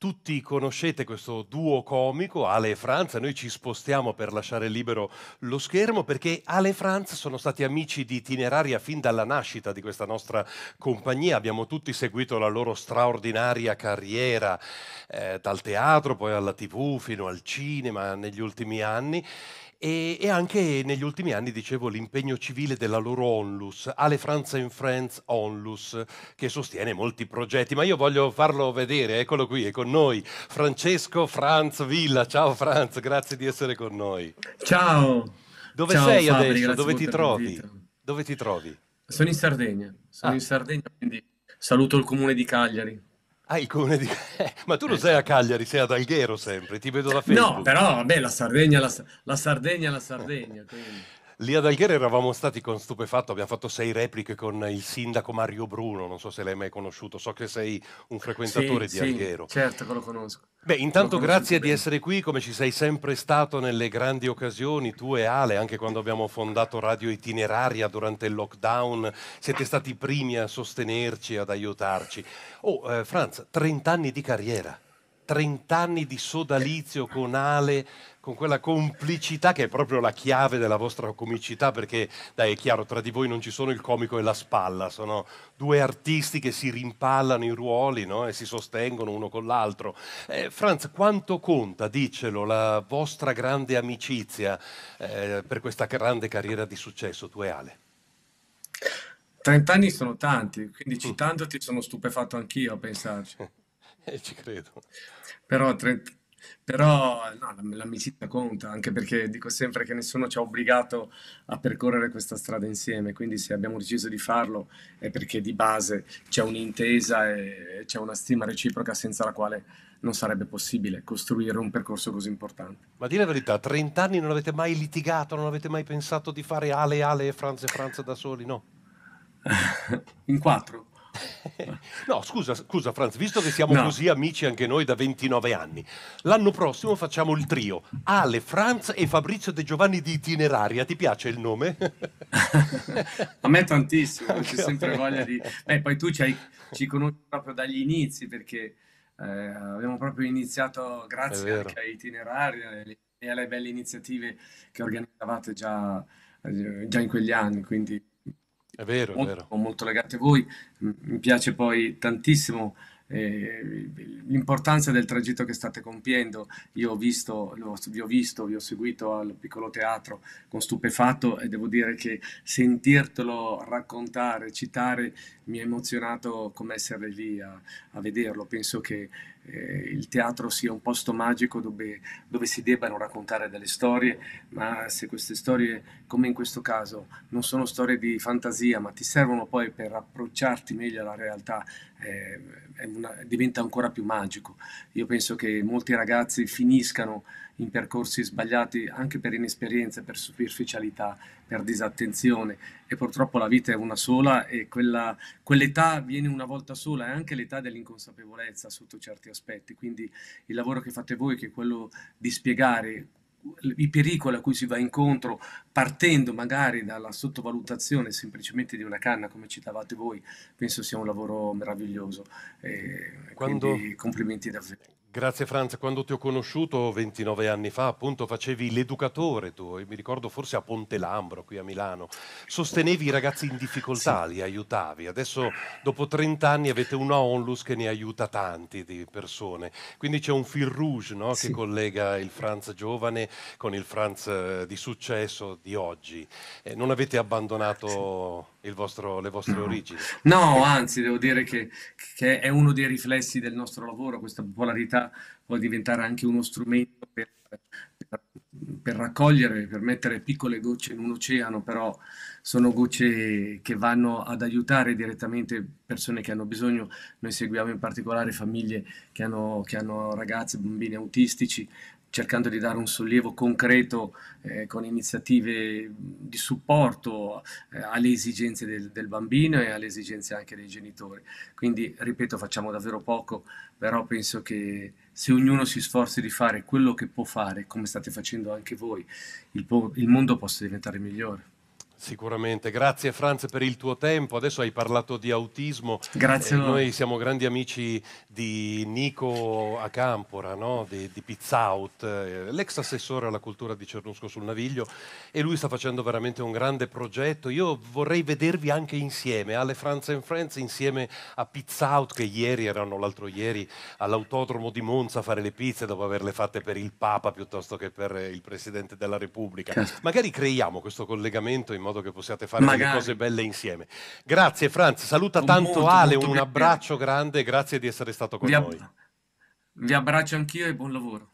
Tutti conoscete questo duo comico, Ale e Franz, noi ci spostiamo per lasciare libero lo schermo perché Ale e Franz sono stati amici di itineraria fin dalla nascita di questa nostra compagnia, abbiamo tutti seguito la loro straordinaria carriera eh, dal teatro, poi alla tv, fino al cinema negli ultimi anni e, anche negli ultimi anni, dicevo, l'impegno civile della loro onlus, Ale Franza in Friends Onlus, che sostiene molti progetti, ma io voglio farlo vedere, eccolo qui, è con noi. Francesco Franz Villa, ciao Franz, grazie di essere con noi. Ciao. Dove ciao, sei Fabri, adesso? Dove ti, Dove ti trovi? Sono in Sardegna, sono ah. in Sardegna, quindi saluto il comune di Cagliari. Ah, il comune di... Eh, ma tu non eh, sei a Cagliari, sei ad Alghero sempre, ti vedo da Facebook. No, però, vabbè, la Sardegna, la, la Sardegna, la Sardegna, quindi... Lì ad Alghera eravamo stati con stupefatto, abbiamo fatto sei repliche con il sindaco Mario Bruno, non so se l'hai mai conosciuto, so che sei un frequentatore sì, di sì, Alghero. Certo che lo conosco. Beh, intanto grazie di essere qui, come ci sei sempre stato nelle grandi occasioni, tu e Ale, anche quando abbiamo fondato Radio Itineraria durante il lockdown, siete stati i primi a sostenerci, ad aiutarci. Oh, eh, Franz, 30 anni di carriera. 30 anni di sodalizio con Ale, con quella complicità che è proprio la chiave della vostra comicità, perché dai, è chiaro, tra di voi non ci sono il comico e la spalla, sono due artisti che si rimpallano i ruoli no? e si sostengono uno con l'altro. Eh, Franz, quanto conta, dicelo, la vostra grande amicizia eh, per questa grande carriera di successo, tu e Ale? 30 anni sono tanti, quindi mm. citandoti sono stupefatto anch'io a pensarci. Eh, ci credo. Però, tre- però no, l'amicizia conta, anche perché dico sempre che nessuno ci ha obbligato a percorrere questa strada insieme, quindi se abbiamo deciso di farlo è perché di base c'è un'intesa e c'è una stima reciproca senza la quale non sarebbe possibile costruire un percorso così importante. Ma di la verità, a 30 anni non avete mai litigato, non avete mai pensato di fare Ale, Ale e Franze, e Franz da soli, no? In quattro? no, scusa, scusa Franz, visto che siamo no. così amici anche noi da 29 anni, l'anno prossimo facciamo il trio Ale, Franz e Fabrizio De Giovanni di Itineraria. Ti piace il nome? a me tantissimo, anche c'è sempre voglia di... Beh, poi tu ci, ci conosci proprio dagli inizi perché eh, abbiamo proprio iniziato grazie anche a Itineraria e alle belle iniziative che organizzavate già, eh, già in quegli anni, quindi è vero, molto, è vero. molto legati a voi. Mi piace poi tantissimo eh, l'importanza del tragitto che state compiendo. Io ho visto, lo, vi ho visto, vi ho seguito al piccolo teatro con stupefatto e devo dire che sentirtelo raccontare, citare, mi ha emozionato come essere lì a, a vederlo. Penso che eh, il teatro sia un posto magico dove, dove, si debbano raccontare delle storie, ma se queste storie, come in questo caso, non sono storie di fantasia, ma ti servono poi per approcciarti meglio alla realtà, eh, è un una, diventa ancora più magico. Io penso che molti ragazzi finiscano in percorsi sbagliati anche per inesperienza, per superficialità, per disattenzione e purtroppo la vita è una sola e quella, quell'età viene una volta sola, è anche l'età dell'inconsapevolezza sotto certi aspetti, quindi il lavoro che fate voi che è quello di spiegare i pericoli a cui si va incontro partendo magari dalla sottovalutazione semplicemente di una canna come citavate voi penso sia un lavoro meraviglioso e quando, complimenti davvero Grazie Franz, quando ti ho conosciuto 29 anni fa, appunto facevi l'educatore tu, mi ricordo forse a Ponte Lambro qui a Milano, sostenevi i ragazzi in difficoltà, sì. li aiutavi, adesso dopo 30 anni avete una onlus che ne aiuta tanti di persone, quindi c'è un fil rouge no, sì. che collega il Franz giovane con il Franz eh, di successo di oggi, eh, non avete abbandonato sì. vostro, le vostre origini? No, anzi devo dire che, che è uno dei riflessi del nostro lavoro, questa popolarità può diventare anche uno strumento per, per, per, raccogliere, per mettere piccole gocce in un oceano, però sono gocce che vanno ad aiutare direttamente persone che hanno bisogno, noi seguiamo in particolare famiglie che hanno, che hanno ragazzi, bambini autistici, cercando di dare un sollievo concreto eh, con iniziative di supporto eh, alle esigenze del, del, bambino e alle esigenze anche dei genitori. Quindi, ripeto, facciamo davvero poco, però penso che se ognuno si sforzi di fare quello che può fare, come state facendo anche voi, il, po- il mondo possa diventare migliore. Sicuramente, grazie Franz per il tuo tempo. Adesso hai parlato di autismo. Grazie. Eh, noi siamo grandi amici di Nico Acampora, no? di, di Pizzaut, eh, l'ex assessore alla cultura di Cernusco sul Naviglio e lui sta facendo veramente un grande progetto. Io vorrei vedervi anche insieme, alle Franz and Friends insieme a Pizzaut che ieri erano l'altro ieri all'autodromo di Monza a fare le pizze dopo averle fatte per il Papa piuttosto che per il Presidente della Repubblica. Certo. Magari creiamo questo collegamento in modo modo che possiate fare Magari. delle cose belle insieme. Grazie Franz, saluta tanto molto, Ale, molto un abbraccio grande, grazie di essere stato con vi ab- noi. Vi abbraccio anch'io e buon lavoro.